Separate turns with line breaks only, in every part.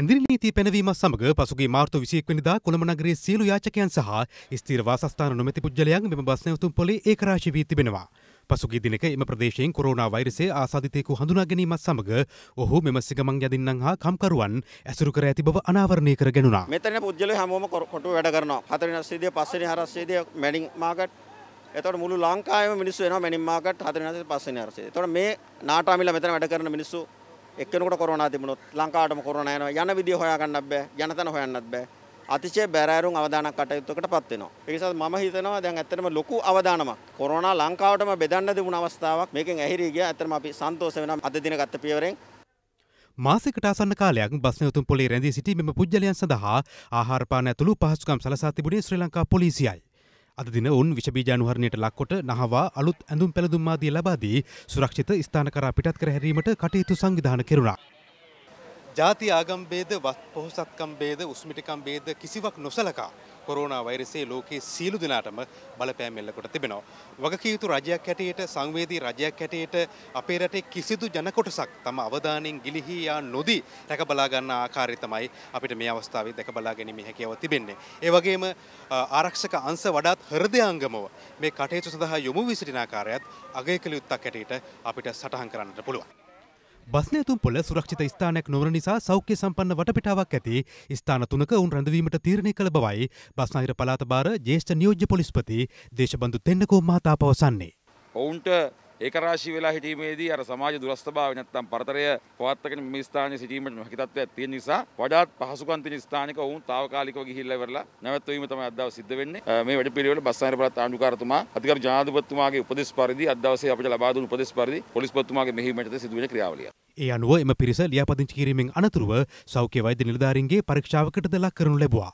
ඇඳරි නීති පැනවීම සමග පසුගේ මාර්තු විසියෙක්වනිදා කොළඹ නගරේ සියලු යාචකයන් සහ ස්ථිර වාසස්ථාන නොමැති පුද්ගලයන් මෙම බස් නැවතුම් පොලේ ඒකරාශී වී තිබෙනවා. පසුගිය දිනක එම ප්‍රදේශයෙන් කොරෝනා වෛරසයේ ආසාදිතයෙකු හඳුනා ගැනීමත් සමග ඔහු මෙම සිගමන් යදින්නන් හා කම්කරුවන් ඇසුරු කර ඇති බව අනාවරණය කර ගැනුණා.
මෙතන පුද්ගලයෝ හැමෝම කොටුව වැඩ කරනවා. 4 රස්සේදී 5 වෙනි හරස්සේදී මැඩින් මාකට් එතකොට මුළු ලංකාවේම මිනිස්සු එනවා මැනින් මාකට් 4 වෙනි හරස්සේදී 5 වෙනි හරස්සේදී. එතකොට මේ නාටාමිලා මෙතන වැඩ කරන මිනිස්සු එක්කෙනෙකුට කොරෝනා තිබුණොත් ලංකාවටම කොරෝනා යනවා යන විදිය හොයාගන්න බෑ යන තැන හොයන්නත් බෑ අතිශය බැරෑරුම් අවදානක් කටයුත්තකට පත් වෙනවා ඒ නිසා මම හිතනවා දැන් ඇත්තටම ලොකු අවදානමක් කොරෝනා ලංකාවටම බෙදන්න තිබුණ අවස්ථාවක් මේකෙන් ඇහිරී ගියා ඇත්තටම අපි සන්තෝෂ වෙනවා අද දින ගත්ත පියවරෙන්
මාසිකට අසන්න කාලයක් බස් නැවතුම් පොලේ රැඳී සිටි මෙම පුජ්‍යලයන් සඳහා ආහාර පාන ඇතුළු පහසුකම් සලසා තිබුණේ ශ්‍රී ලංකා පොලිසියයි අද දින උන් විෂබීජානුහරණයට ලක්කොට නහවා අලුත් ඇඳුම් පැළඳුම් ආදී ලබා දී සුරක්ෂිත ස්ථාන කරා පිටත් කර හැරීමට කටයුතු සංවිධානය කෙරුණා. ජාති ආගම් ભેද පොහොසත්කම් ભેද උස්මිටිකම් ભેද කිසිවක් නොසලකා කොරෝනා වෛරසයේ ලෝකයේ සියලු දෙනාටම බලපෑම් එල්ලකොට තිබෙනවා. වගකීතු රජයක් හැටියට සංවේදී රජයක් හැටියට අපේ රටේ කිසිදු ජන කොටසක් තම අවධානයෙන් ගිලිහී යා නොදී රැකබලා ගන්න ආකාරය තමයි අපිට මේ අවස්ථාවේ දැකබලා ගැනීම හැකියාව තිබෙන්නේ. ඒ වගේම ආරක්ෂක අංශ වඩාත් හෘදයාංගමව මේ කටයුතු සඳහා යොමු වී සිටින ආකාරයත් අගය කළ යුත්තක් හැටියට අපිට සටහන් කරන්නට පුළුවන්. බස්නය තුම්පොල සුරක්ෂිත ස්ථානයක් නොවන නිසා සෞඛ්‍ය සම්පන්න වටපිටාවක් ඇති ස්ථාන තුනක උන් රැඳවීමට තීරණය කළ බවයි බස්නාහිර පළාත භාර ජ්‍යෙෂ්ඨ නියෝජ්‍ය පොලිස්පති දේශබන්දු තෙන්නකෝ මහතා පවසන්නේ.
ඔවුන්ට ඒකරාශී වෙලා හිටීමේදී අර සමාජ දුරස්ථභාවය නැත්නම් පරතරය පවත්වාගෙන මේ ස්ථානයේ සිටීමට නොහැකි තත්ත්වයක් තියෙන නිසා වඩාත් පහසුකම් තියෙන ස්ථානික වුන් తాවකාලිකව ගිහිල්ලා ඉවරලා නැවැත්වීම තමයි අද දවසේ සිද්ධ වෙන්නේ මේ වැඩ පිළිවෙල බස්සාර පළාත් ආණ්ඩුකාරතුමා අධිකාරි ජනාධිපතිතුමාගේ උපදෙස් පරිදි අද දවසේ අපිට ලබා දුන් උපදෙස් පරිදි පොලිස්පතිතුමාගේ මෙහිමයටද සිදුවෙන ක්‍රියාවලිය.
ඒ අනුව එම පිරිස ලියාපදිංචි කිරීමෙන් අනතුරුව සෞඛ්‍ය වෛද්‍ය නිලධාරීන්ගේ පරීක්ෂාවකටද ලක් කරනු ලැබුවා.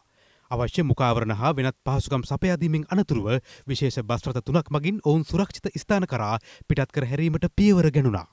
අවශ්‍ය මුකාවරණ හා වෙනත් පහසුකම් සපයාදීමෙන් අනතුරුව විශේෂ බස්රත තුනක් මගින් ඔවුන් සුරක්ෂිත ස්ථාන කරා පිටත් කර හැරීමට පියවර ගැනුණා.